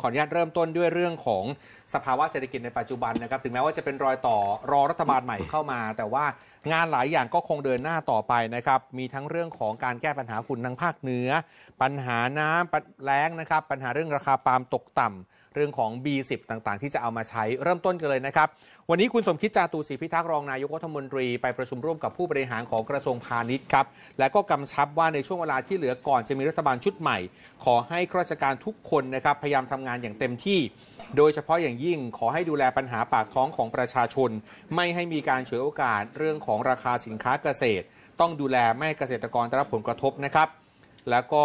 ขออนุญาตเริ่มต้นด้วยเรื่องของสภาวะเศรษฐกิจในปัจจุบันนะครับถึงแม้ว่าจะเป็นรอยต่อ รอรัฐบาลใหม่เข้ามา แต่ว่างานหลายอย่างก็คงเดินหน้าต่อไปนะครับ มีทั้งเรื่องของการแก้ปัญหาฝุ่นทางภาคเหนือ ปัญหาน้ำแล้งนะครับ ปัญหาเรื่องราคาปาล์มตกต่ำ เรื่องของ B10 ต่างๆ ที่จะเอามาใช้เริ่มต้นกันเลยนะครับ วันนี้คุณสมคิดจาตุศรีพิทักษ์รองนายกรัฐมนตรี ไปประชุมร่วมกับผู้บริหารของกระทรวงพาณิชย์ครับ และก็กำชับว่าในช่วงเวลาที่เหลือก่อนจะมีรัฐบาลชุดใหม่ ขอให้ข้าราชการทุกคนนะครับพยายามทำงานอย่างเต็มที่ โดยเฉพาะอย่างยิ่งขอให้ดูแลปัญหาปากท้องของประชาชน ไม่ให้มีการเฉวยโอกาสเรื่องของของราคาสินค้าเกษตร ต้องดูแล ไม่เกษตรกรได้รับผลกระทบนะครับ แล้วก็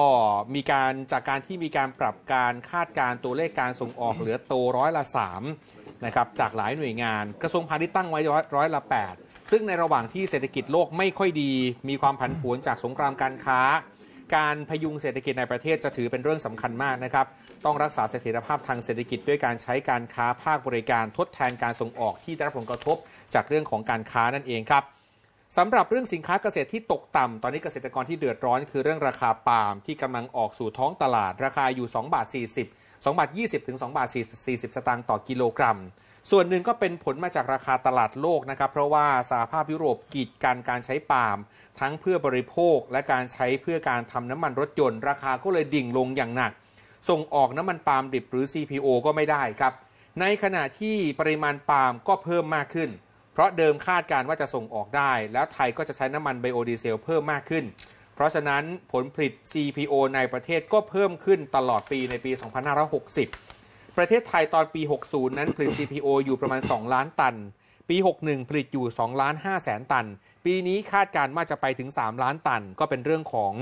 มีการจากการที่มีการปรับการคาดการตัวเลขการส่งออกเหลือโตร้อยละ3นะครับจากหลายหน่วยงานกระทรวงพาณิชย์ตั้งไว้ร้อยละ 8 ซึ่งในระหว่างที่เศรษฐกิจโลกไม่ค่อยดีมีความผันผวนจากสงครามการค้า การพยุงเศรษฐกิจในประเทศจะถือเป็นเรื่องสำคัญมากนะครับ ต้องรักษาเสถียรภาพทางเศรษฐกิจด้วยการใช้การค้าภาคบริการทดแทนการส่งออกที่ได้รับผลกระทบ จากเรื่องของการค้านั่นเองครับสำหรับเรื่องสินค้าเกษตรที่ตกต่ำ ตอนนี้เกษตรกรที่เดือดร้อนคือเรื่องราคาปาล์มที่กำลังออกสู่ท้องตลาด ราคาอยู่ 2 บาท 40 2บาท20 ถึง2บาท40สตางค์ต่อกิโลกรัม ส่วนหนึ่งก็เป็นผลมาจากราคาตลาดโลกนะครับ เพราะว่าสหภาพยุโรปกีดกันการใช้ปาล์มทั้งเพื่อบริโภคและการใช้เพื่อการทำน้ำมันรถยนต์ ราคาก็เลยดิ่งลงอย่างหนัก ส่งออกน้ำมันปาล์มดิบหรือ CPO ก็ไม่ได้ครับในขณะที่ปริมาณปาล์มก็เพิ่มมากขึ้นเพราะเดิมคาดการว่าจะส่งออกได้ แล้วไทยก็จะใช้น้ำมันไบโอดีเซลเพิ่มมากขึ้น เพราะฉะนั้นผลผลิต CPO ในประเทศก็เพิ่มขึ้นตลอดปีในปี 2560 ประเทศไทยตอนปี 60 นั้นผลิต CPO อยู่ประมาณ 2 ล้านตัน ปี 61 ผลิตอยู่2ล้าน5แสนตัน ปีนี้คาดการว่าจะไปถึง 3 ล้านตัน ก็เป็นเรื่องของ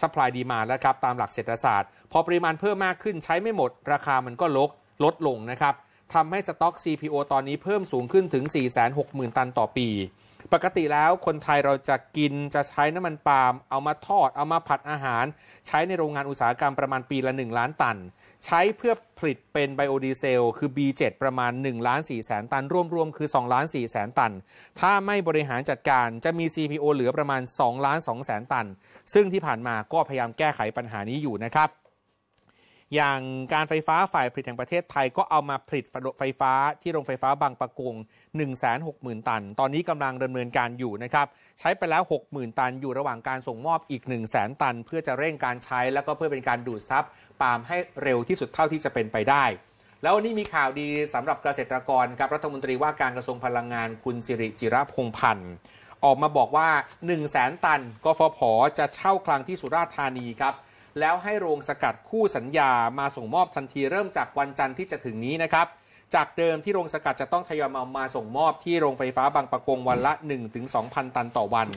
supply demand แล้วครับตามหลักเศรษฐศาสตร์ พอปริมาณเพิ่มมากขึ้นใช้ไม่หมด ราคามันก็ลดลดลงนะครับทำให้สต็อก CPO ตอนนี้เพิ่มสูงขึ้นถึง 460,000 ตันต่อปี ปกติแล้วคนไทยเราจะกินจะใช้น้ำมันปาล์มเอามาทอดเอามาผัดอาหาร ใช้ในโรงงานอุตสาหกรรมประมาณปีละ 1 ล้านตัน ใช้เพื่อผลิตเป็นไบโอดีเซลคือ B7 ประมาณ1ล้าน4แสนตันรวม ๆ คือ2ล้าน4แสนตัน ถ้าไม่บริหารจัดการจะมี CPO เหลือประมาณ2ล้าน2แสนตัน ซึ่งที่ผ่านมาก็พยายามแก้ไขปัญหานี้อยู่นะครับอย่างการไฟฟ้าฝ่ายผลิตแห่งประเทศไทย ก็เอามาผลิตไฟฟ้าที่โรงไฟฟ้าบางปะกง160,000 ตัน ตอนนี้กำลังดาเนินการอยู่นะครับ ใช้ไปแล้ว 60,000 ตันอยู่ระหว่างการส่งมอบอีก100,000 ตัน เพื่อจะเร่งการใช้ แล้วก็เพื่อเป็นการดูดซับปาล์มให้เร็วที่สุดเท่าที่จะเป็นไปได้ แล้ววันนี้มีข่าวดีสำหรับเกษตรกรครับรัฐมนตรีว่าการกระทรวงพลังงานคุณสิริจิรพงพันธ์ออกมาบอกว่า 1 0 0 0 0แตันกฟผจะเช่าคลังที่สุราษฎร์ธานีครับแล้วให้โรงสกัดคู่สัญญามาส่งมอบทันทีเริ่มจากวันจันทร์ที่จะถึงนี้นะครับ จากเดิมที่โรงสกัดจะต้องทยอยมามาส่งมอบที่โรงไฟฟ้าบางประกงวันละ 1-2,000 ตันต่อวัน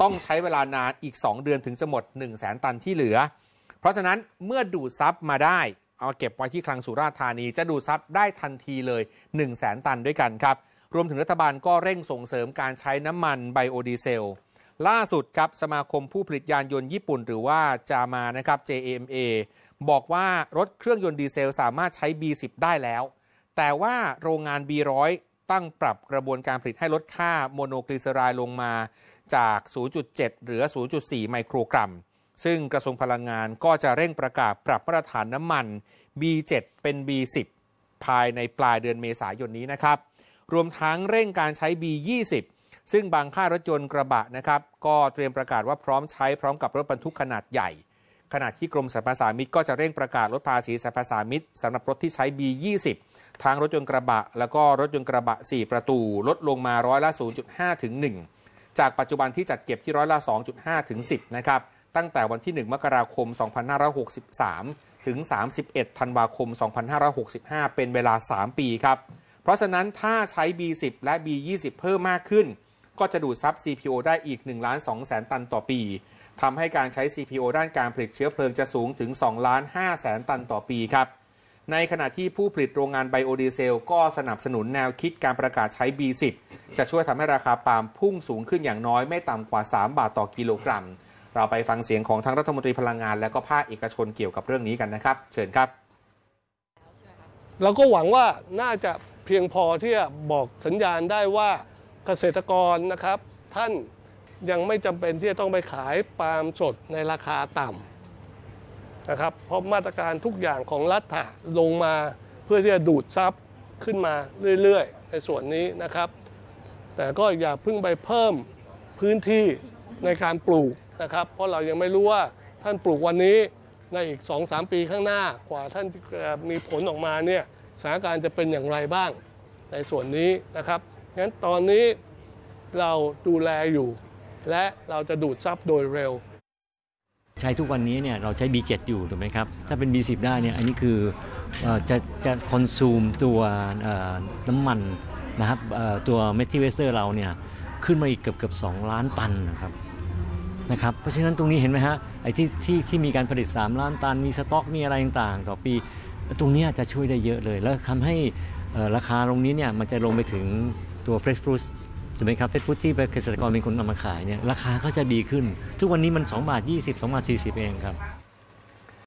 ต้องใช้เวลานานอีก 2 เดือนถึงจะหมด 1 0 0 0 0 0ตันที่เหลือ เพราะฉะนั้นเมื่อดูดซับมาได้ เอาเก็บไว้ที่คลังสุราษฎร์ธานี จะดูดซับได้ทันทีเลย 1 0 0 0 0แตันด้วยกันครับรวมถึงรัฐบาลก็เร่งส่งเสริมการใช้น้ำมันไบโอดีเซลล่าสุดครับสมาคมผู้ผลิตยานยนต์ญี่ปุ่นหรือว่าจามานะครับ JMA บอกว่ารถเครื่องยนต์ดีเซลสามารถใช้ B10 ได้แล้ว แต่ว่าโรงงาน B100 ตั้งปรับกระบวนการผลิตให้ลดค่าโมโนกลีเซอไรด์ลงมาจาก 0.7เหลือ 0.4 ไมโครกรัม ซึ่งกระทรวงพลังงานก็จะเร่งประกาศปรับมาตรฐานน้ำมัน B7 เป็น B10 ภายในปลายเดือนเมษายนนี้นะครับ รวมทั้งเร่งการใช้ B20 ซึ่งบางค่ายรถยนต์กระบะนะครับก็เตรียมประกาศว่าพร้อมใช้พร้อมกับรถบรรทุกขนาดใหญ่ขณะที่กรมสรรพสามิตก็จะเร่งประกาศลดภาษีสรรพสามิตสำหรับรถที่ใช้ B20 ทางรถยนต์กระบะ แล้วก็รถยนต์กระบะ 4 ประตูลดลงมาร้อยละ0.5ถึง1จากปัจจุบันที่จัดเก็บที่ร้อยละ 2.5ถึง10นะครับตั้งแต่วันที่1มกราคม2563ถึง31ธันวาคม 2565 เป็นเวลา 3 ปีครับเพราะฉะนั้นถ้าใช้ B10 และ B20 เพิ่มมากขึ้นก็จะดูดซับ CPO ได้อีก1ล้าน2แสนตันต่อปี ทำให้การใช้ CPO ด้านการผลิตเชื้อเพลิงจะสูงถึง2ล้าน5แสนตันต่อปีครับ ในขณะที่ผู้ผลิตโรงงานไบโอดีเซลก็สนับสนุนแนวคิดการประกาศใช้ B10 จะช่วยทำให้ราคาปาล์มพุ่งสูงขึ้นอย่างน้อยไม่ต่ำกว่า 3 บาทต่อกิโลกรัม เราไปฟังเสียงของทั้งรัฐมนตรีพลังงาน และก็ภาคเอกชนเกี่ยวกับเรื่องนี้กันนะครับ เชิญครับเราก็หวังว่าน่าจะเพียงพอที่จะบอกสัญญาณได้ว่าเกษตรกรนะครับท่านยังไม่จำเป็นที่จะต้องไปขายปาล์มสดในราคาต่ำนะครับ เพราะมาตรการทุกอย่างของรัฐลงมาเพื่อที่จะดูดซับขึ้นมาเรื่อยๆในส่วนนี้นะครับ แต่ก็อย่าเพิ่งไปเพิ่มพื้นที่ในการปลูกนะครับ เพราะเรายังไม่รู้ว่าท่านปลูกวันนี้ในอีก 2-3 ปีข้างหน้ากว่าท่านมีผลออกมาเนี่ยสถานการณ์จะเป็นอย่างไรบ้างในส่วนนี้นะครับงั้นตอนนี้เราดูแลอยู่ และเราจะดูดซับโดยเร็ว ใช้ทุกวันนี้เนี่ยเราใช้ B7 อยู่ถูกไหมครับถ้าเป็น B10 ได้เนี่ยอันนี้คือจะจะคอนซูมตัวน้ำมันนะครับตัวเมทิเวสเซอร์เราเนี่ยขึ้นมาอีกเกือบเกือบงล้านตันนะครับนะครับ เพราะฉะนั้นตรงนี้เห็นไหมฮะไอ้ที่ที่ที่มีการผลิต3ล้านตันมีสต็อกมีอะไรต่างๆ ต่อปี ตรงนี้จะช่วยได้เยอะเลย แล้วทำให้ราคาตรงนี้เนี่ยมันจะลงไปถึงตัวเฟรชฟรุตถูกไหมครับเฟรชฟรุตที่เกษตรกรเป็นคนนำมาขายเนี่ยราคาก็จะดีขึ้น ทุกวันนี้มัน 2บาท20 2บาท40 เองครับ